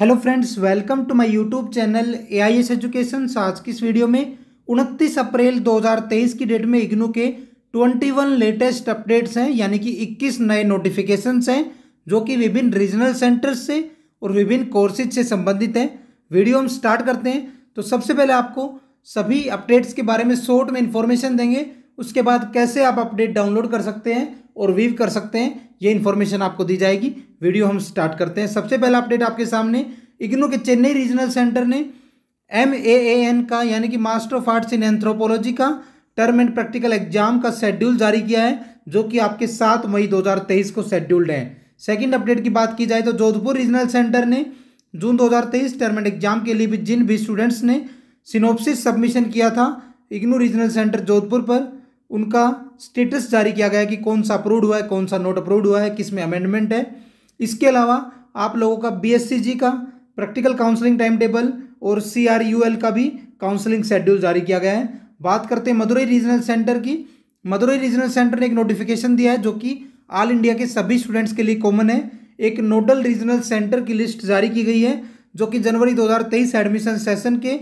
hello friends welcome to my YouTube channel A I S education आज की इस video में उनतीस अप्रैल 2023 की डेट में इग्नू के 21 लेटेस्ट अपडेट्स हैं यानी कि 21 नए नोटिफिकेशंस हैं जो कि विभिन्न रीजनल सेंटर्स से और विभिन्न कोर्सेज से संबंधित हैं वीडियो हम स्टार्ट करते हैं तो सबसे पहले आपको सभी अपडेट्स के बारे में शॉर्ट में इन्फॉर्मेशन देंगे उसके बाद कैसे आप अपडेट डाउनलोड कर सकते हैं और वीव कर सकते हैं ये इन्फॉर्मेशन आपको दी जाएगी वीडियो हम स्टार्ट करते हैं सबसे पहला अपडेट आपके सामने इग्नू के चेन्नई रीजनल सेंटर ने एम ए एन का यानी कि master of arts in anthropology का टर्म एंड प्रैक्टिकल एग्जाम का शेड्यूल जारी किया है जो कि आपके सात मई 2023 को शेड्यूल्ड है सेकंड अपडेट की बात की जाए तो जोधपुर रीजनल सेंटर ने जून 2023 टर्म एंड एग्जाम के लिए भी जिन भी स्टूडेंट्स ने सिनोप्सिस सबमिशन किया था इग्नू रीजनल सेंटर जोधपुर पर उनका स्टेटस जारी किया गया है कि कौन सा अप्रूव हुआ है कौन सा नोट अप्रूव्ड हुआ है किस में अमेंडमेंट है इसके अलावा आप लोगों का बी का प्रैक्टिकल काउंसलिंग टाइम टेबल और सी का भी काउंसलिंग शेड्यूल जारी किया गया है बात करते हैं मदुरई रीजनल सेंटर की मदुरई रीजनल सेंटर ने एक नोटिफिकेशन दिया है जो कि ऑल इंडिया के सभी स्टूडेंट्स के लिए कॉमन है एक नोडल रीजनल सेंटर की लिस्ट जारी की गई है जो कि जनवरी 2023 एडमिशन सेशन के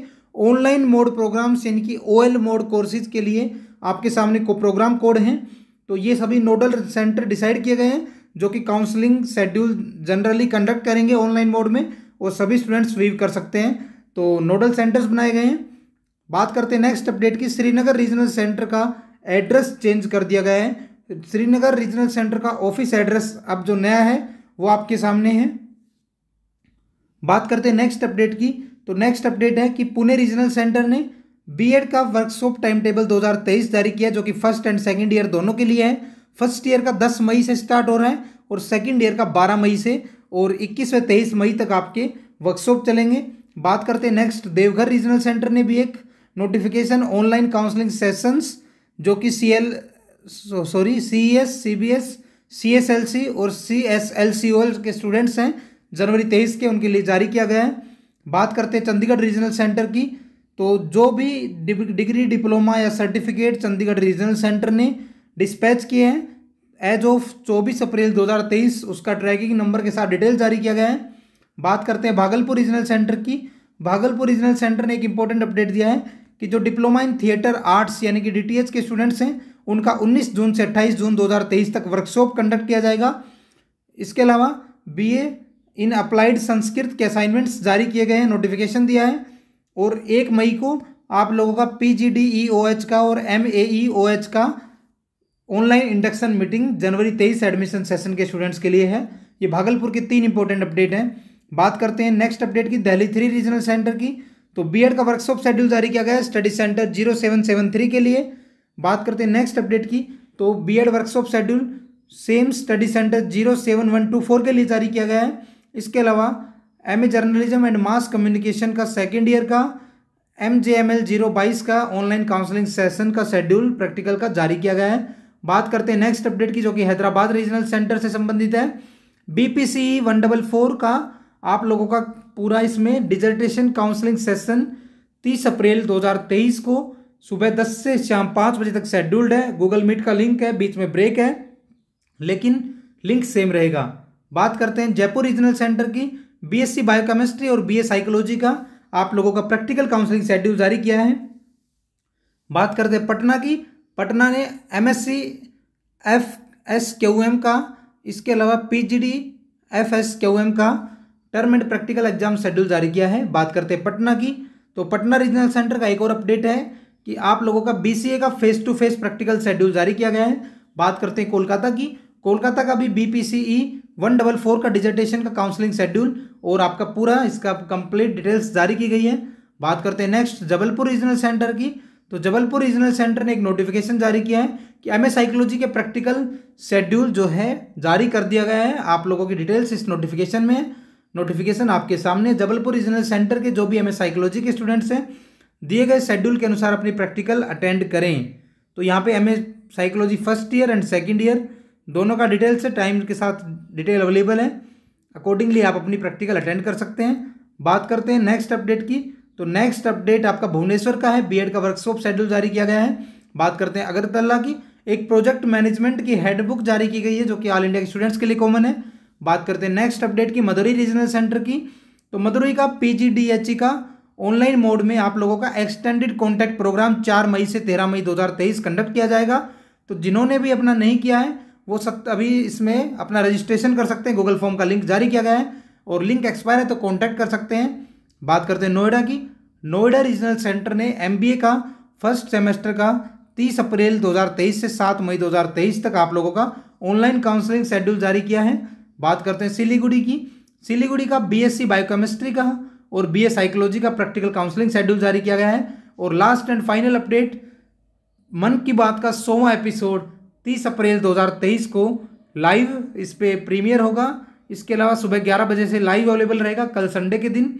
ऑनलाइन मोड प्रोग्राम्स यानी कि ओ मोड कोर्सेज के लिए आपके सामने को प्रोग्राम कोड हैं तो ये सभी नोडल सेंटर डिसाइड किए गए हैं जो कि काउंसलिंग शेड्यूल जनरली कंडक्ट करेंगे ऑनलाइन मोड में और सभी स्टूडेंट्स वीव कर सकते हैं तो नोडल सेंटर्स बनाए गए हैं बात करते हैं नेक्स्ट अपडेट की श्रीनगर रीजनल सेंटर का एड्रेस चेंज कर दिया गया है श्रीनगर रीजनल सेंटर का ऑफिस एड्रेस अब जो नया है वो आपके सामने है बात करते हैं नेक्स्ट अपडेट की तो नेक्स्ट अपडेट है कि पुणे रीजनल सेंटर ने बीएड का वर्कशॉप टाइम टेबल 2023 जारी किया जो कि फर्स्ट एंड सेकंड ईयर दोनों के लिए है फर्स्ट ईयर का 10 मई से स्टार्ट हो रहा है और सेकंड ईयर का 12 मई से और 21 व 23 मई तक आपके वर्कशॉप चलेंगे बात करते हैं नेक्स्ट देवघर रीजनल सेंटर ने भी एक नोटिफिकेशन ऑनलाइन काउंसलिंग सेशंस जो कि C L sorry C S C B S C S L C और C S L C O L के स्टूडेंट्स हैं जनवरी तेईस के उनके लिए जारी किया गया है बात करते हैं चंडीगढ़ रीजनल सेंटर की तो जो भी डिग्री डिप्लोमा या सर्टिफिकेट चंडीगढ़ रीजनल सेंटर ने डिस्पैच किए हैं एज ऑफ चौबीस अप्रैल 2023 उसका ट्रैकिंग नंबर के साथ डिटेल जारी किया गया है बात करते हैं भागलपुर रीजनल सेंटर की भागलपुर रीजनल सेंटर ने एक इंपॉर्टेंट अपडेट दिया है कि जो डिप्लोमा इन थिएटर आर्ट्स यानी कि डीटीएच के स्टूडेंट्स हैं उनका 19 जून से 28 जून 2023 तक वर्कशॉप कंडक्ट किया जाएगा इसके अलावा बीए इन अप्लाइड संस्कृत के असाइनमेंट्स जारी किए गए हैं नोटिफिकेशन दिया है और एक मई को आप लोगों का P G D E O H का और M A E O H का ऑनलाइन इंडक्शन मीटिंग जनवरी तेईस एडमिशन सेशन के स्टूडेंट्स के लिए है ये भागलपुर के तीन इंपॉर्टेंट अपडेट हैं बात करते हैं नेक्स्ट अपडेट की दिल्ली थ्री रीजनल सेंटर की तो एड का वर्कशॉप शेड्यूल जारी किया गया है study centre zero seven seven three के लिए बात करते हैं नेक्स्ट अपडेट की तो Ed workshop schedule same study centre zero seven one two four के लिए जारी किया गया है इसके अलावा M A journalism and mass communication का सेकेंड ईयर का M J M L zero बाईस का ऑनलाइन काउंसलिंग सेशन का शेड्यूल प्रैक्टिकल का जारी किया गया है बात करते हैं नेक्स्ट अपडेट की जो कि हैदराबाद रीजनल सेंटर से संबंधित है B P C one double four का आप लोगों का पूरा इसमें डिजर्टेशन काउंसलिंग सेशन तीस अप्रैल दो हज़ार तेईस को सुबह दस से शाम पाँच बजे तक शेड्यूल्ड है गूगल मीट का लिंक है बीच में ब्रेक है लेकिन लिंक सेम रहेगा बात करते हैं जयपुर रीजनल सेंटर की बीएससी बायोकेमिस्ट्री और बीए साइकोलॉजी का आप लोगों का प्रैक्टिकल काउंसलिंग शेड्यूल जारी किया है बात करते हैं पटना की पटना ने M Sc F S Q M का इसके अलावा P G D F S Q M का term end practical exam schedule जारी किया है बात करते हैं पटना की तो पटना रीजनल सेंटर का एक और अपडेट है कि आप लोगों का ए का face to face practical schedule जारी किया गया है बात करते हैं कोलकाता की कोलकाता का भी ई वन डबल फोर का डिजर्टेशन का काउंसलिंग शेड्यूल और आपका पूरा इसका कंप्लीट डिटेल्स जारी की गई है बात करते हैं नेक्स्ट जबलपुर रीजनल सेंटर की तो जबलपुर रीजनल सेंटर ने एक नोटिफिकेशन जारी किया है कि एम साइकोलॉजी के प्रैक्टिकल शेड्यूल जो है जारी कर दिया गया है आप लोगों की डिटेल्स इस नोटिफिकेशन में नोटिफिकेशन आपके सामने जबलपुर रीजनल सेंटर के जो भी एम साइकोलॉजी के स्टूडेंट्स हैं दिए गए शेड्यूल के अनुसार अपनी प्रैक्टिकल अटेंड करें तो यहाँ पे M psychology first year and second year दोनों का डिटेल से टाइम के साथ डिटेल अवेलेबल है अकॉर्डिंगली आप अपनी प्रैक्टिकल अटेंड कर सकते हैं बात करते हैं नेक्स्ट अपडेट की तो नेक्स्ट अपडेट आपका भुवनेश्वर का है बी का वर्कशॉप शेड्यूल जारी किया गया है बात करते हैं अगरतला की एक प्रोजेक्ट मैनेजमेंट की हेडबुक जारी की गई है जो कि ऑल इंडिया के स्टूडेंट्स के लिए कॉमन है बात करते हैं नेक्स्ट अपडेट की मदुरई रीजनल सेंटर की तो मदुरई का पी e का ऑनलाइन मोड में आप लोगों का एक्सटेंडेड कॉन्टैक्ट प्रोग्राम चार मई से तेरह मई 2023 कंडक्ट किया जाएगा तो जिन्होंने भी अपना नहीं किया है वो सब अभी इसमें अपना रजिस्ट्रेशन कर सकते हैं गूगल फॉर्म का लिंक जारी किया गया है और लिंक एक्सपायर है तो कॉन्टैक्ट कर सकते हैं बात करते हैं नोएडा की नोएडा रीजनल सेंटर ने एम का फर्स्ट सेमेस्टर का तीस अप्रैल दो से सात मई दो तक आप लोगों का ऑनलाइन काउंसलिंग शेड्यूल जारी किया है बात करते हैं सिलीगुड़ी की सिलीगुड़ी का बीएससी बायोकेमिस्ट्री का और बीए साइकोलॉजी का प्रैक्टिकल काउंसलिंग शेड्यूल जारी किया गया है और लास्ट एंड फाइनल अपडेट मन की बात का सोवा एपिसोड तीस अप्रैल 2023 को लाइव इस पर प्रीमियर होगा इसके अलावा सुबह ग्यारह बजे से लाइव अवेलेबल रहेगा कल संडे के दिन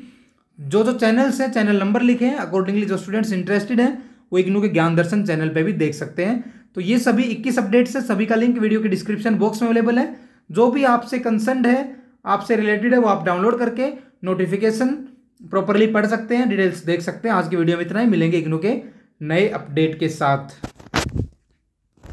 जो जो चैनल्स हैं चैनल नंबर लिखे हैं अकॉर्डिंगली जो स्टूडेंट्स इंटरेस्टेड हैं वो इग्नू के ज्ञान दर्शन चैनल पर भी देख सकते हैं तो ये सभी इक्कीस अपडेट्स है सभी का लिंक वीडियो के डिस्क्रिप्शन बॉक्स में अवेलेबल है जो भी आपसे कंसर्न है आपसे रिलेटेड है वो आप डाउनलोड करके नोटिफिकेशन प्रॉपरली पढ़ सकते हैं डिटेल्स देख सकते हैं आज की वीडियो में इतना ही मिलेंगे इग्नू के नए अपडेट के साथ